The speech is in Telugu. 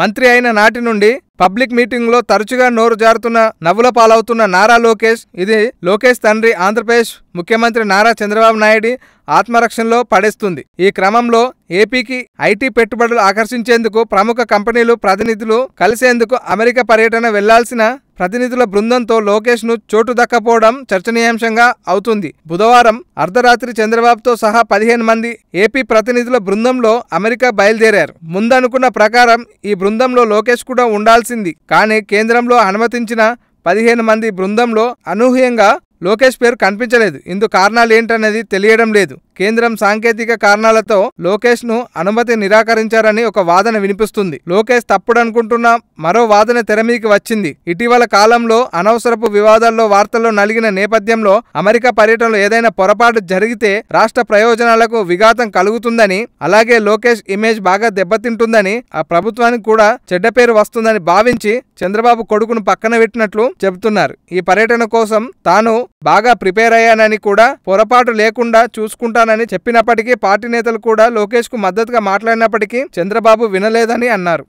మంత్రి అయిన నాటి నుండి పబ్లిక్ మీటింగ్లో తరచుగా నోరు జారుతున్న నవ్వుల పాలవుతున్న నారా లోకేష్ ఇది లోకేష్ తండ్రి ఆంధ్రప్రదేశ్ ముఖ్యమంత్రి నారా చంద్రబాబు నాయుడు ఆత్మరక్షణలో పడేస్తుంది ఈ క్రమంలో ఏపీకి ఐటీ పెట్టుబడులు ఆకర్షించేందుకు ప్రముఖ కంపెనీలు ప్రతినిధులు కలిసేందుకు అమెరికా పర్యటన వెళ్లాల్సిన ప్రతినిధుల బృందంతో లోకేష్ ను చోటు దక్కపోవడం చర్చనీయాంశంగా అవుతుంది బుధవారం అర్ధరాత్రి చంద్రబాబుతో సహా పదిహేను మంది ఏపీ ప్రతినిధుల బృందంలో అమెరికా బయలుదేరారు ముందనుకున్న ప్రకారం ఈ బృందంలో లోకేష్ కూడా ఉండాల్సి చేయాల్సింది కానీ కేంద్రంలో అనుమతించిన పదిహేను మంది బృందంలో అనూహ్యంగా లోకేష్ పేరు కనిపించలేదు ఇందు కారణాలు ఏంటనేది తెలియడం లేదు కేంద్రం సాంకేతిక కారణాలతో లోకేష్ ను అనుమతి నిరాకరించారని ఒక వాదన వినిపిస్తుంది లోకేష్ తప్పుడనుకుంటున్న మరో వాదన తెరమీకి వచ్చింది ఇటీవల కాలంలో అనవసరపు వివాదాల్లో వార్తల్లో నలిగిన నేపథ్యంలో అమెరికా పర్యటనలో ఏదైనా పొరపాటు జరిగితే రాష్ట్ర ప్రయోజనాలకు విఘాతం కలుగుతుందని అలాగే లోకేష్ ఇమేజ్ బాగా దెబ్బతింటుందని ఆ ప్రభుత్వానికి కూడా చెడ్డ పేరు వస్తుందని భావించి చంద్రబాబు కొడుకును పక్కన పెట్టినట్లు చెబుతున్నారు ఈ పర్యటన కోసం తాను బాగా ప్రిపేర్ అయ్యానని కూడా పొరపాటు లేకుండా చూసుకుంటానని చెప్పినప్పటికీ పార్టీ నేతలు కూడా లోకేష్ కు మద్దతుగా మాట్లాడినప్పటికీ చంద్రబాబు వినలేదని అన్నారు